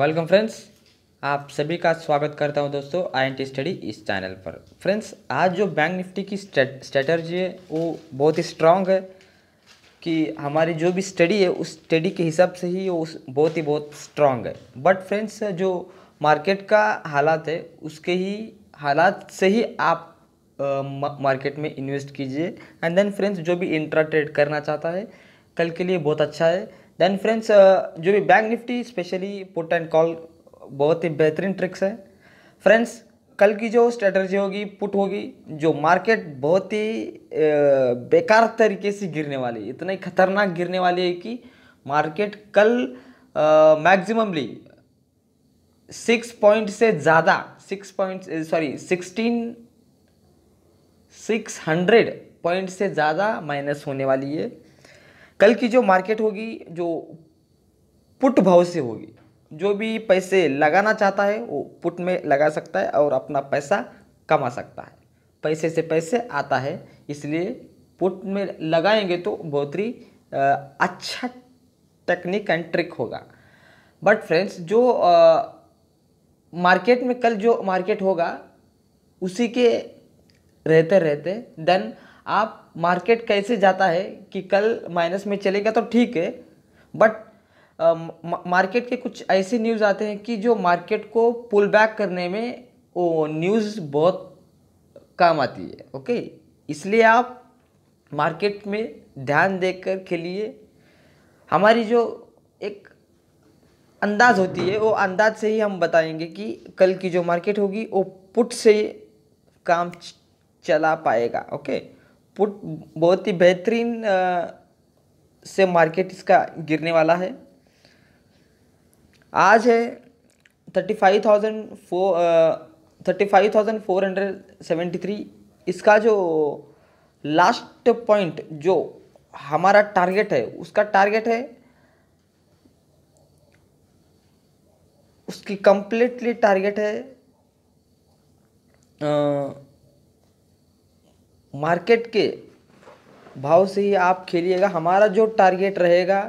welcome friends आप सभी का स्वागत करता हूं दोस्तों आई स्टडी इस चैनल पर फ्रेंड्स आज जो बैंक निफ्टी की स्ट्रेटर्जी है वो बहुत ही स्ट्रांग है कि हमारी जो भी स्टडी है उस स्टडी के हिसाब से ही वो बहुत ही बहुत स्ट्रांग है बट फ्रेंड्स जो मार्केट का हालात है उसके ही हालात से ही आप मार्केट में इन्वेस्ट कीजिए एंड देन फ्रेंड्स जो भी इंट्रा ट्रेड करना चाहता है कल के लिए बहुत अच्छा है देन फ्रेंड्स uh, जो भी bank nifty specially put and call बहुत ही बेहतरीन ट्रिक्स है फ्रेंड्स कल की जो स्ट्रेटर्जी होगी पुट होगी जो मार्केट बहुत ही uh, बेकार तरीके से गिरने वाली है इतना ही खतरनाक गिरने वाली है कि मार्केट कल मैक्सिममली सिक्स पॉइंट से ज़्यादा six point sorry sixteen six hundred point से ज़्यादा माइनस होने वाली है कल की जो मार्केट होगी जो पुट भाव से होगी जो भी पैसे लगाना चाहता है वो पुट में लगा सकता है और अपना पैसा कमा सकता है पैसे से पैसे आता है इसलिए पुट में लगाएंगे तो बहुत ही अच्छा टेक्निक एंड ट्रिक होगा बट फ्रेंड्स जो आ, मार्केट में कल जो मार्केट होगा उसी के रहते रहते देन आप मार्केट कैसे जाता है कि कल माइनस में चलेगा तो ठीक है बट मार्केट के कुछ ऐसे न्यूज़ आते हैं कि जो मार्केट को पुल बैक करने में वो न्यूज़ बहुत काम आती है ओके इसलिए आप मार्केट में ध्यान देकर के लिए हमारी जो एक अंदाज होती है वो अंदाज से ही हम बताएंगे कि कल की जो मार्केट होगी वो पुट से काम चला पाएगा ओके पुट बहुत ही बेहतरीन से मार्केट इसका गिरने वाला है आज है thirty five thousand four thirty five thousand four hundred seventy three इसका जो लास्ट पॉइंट जो हमारा टारगेट है उसका टारगेट है उसकी कंप्लीटली टारगेट है मार्केट के भाव से ही आप खेलिएगा हमारा जो टारगेट रहेगा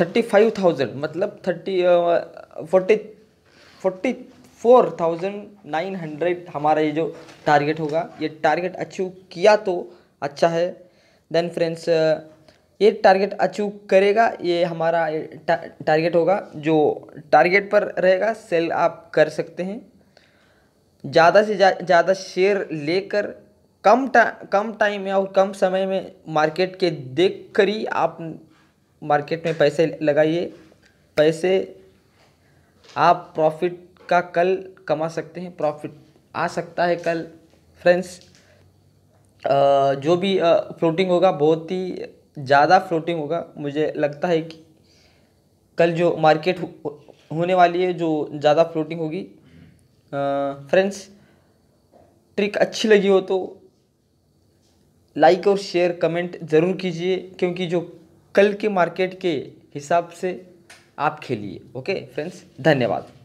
थर्टी फाइव थाउजेंड मतलब thirty forty forty four thousand nine hundred हमारा ये जो टारगेट होगा ये टारगेट अचीव किया तो अच्छा है देन फ्रेंड्स ये टारगेट अचीव करेगा ये हमारा टा, टारगेट होगा जो टारगेट पर रहेगा सेल आप कर सकते हैं ज़्यादा से ज़्यादा शेयर लेकर कम टा कम टाइम या कम समय में मार्केट के देख कर ही आप मार्केट में पैसे लगाइए पैसे आप प्रॉफिट का कल कमा सकते हैं प्रॉफिट आ सकता है कल फ्रेंड्स जो भी फ्लोटिंग होगा बहुत ही ज़्यादा फ्लोटिंग होगा मुझे लगता है कि कल जो मार्केट होने वाली है जो ज़्यादा फ्लोटिंग होगी फ्रेंड्स ट्रिक अच्छी लगी हो तो लाइक और शेयर कमेंट ज़रूर कीजिए क्योंकि जो कल के मार्केट के हिसाब से आप खेलिए ओके फ्रेंड्स धन्यवाद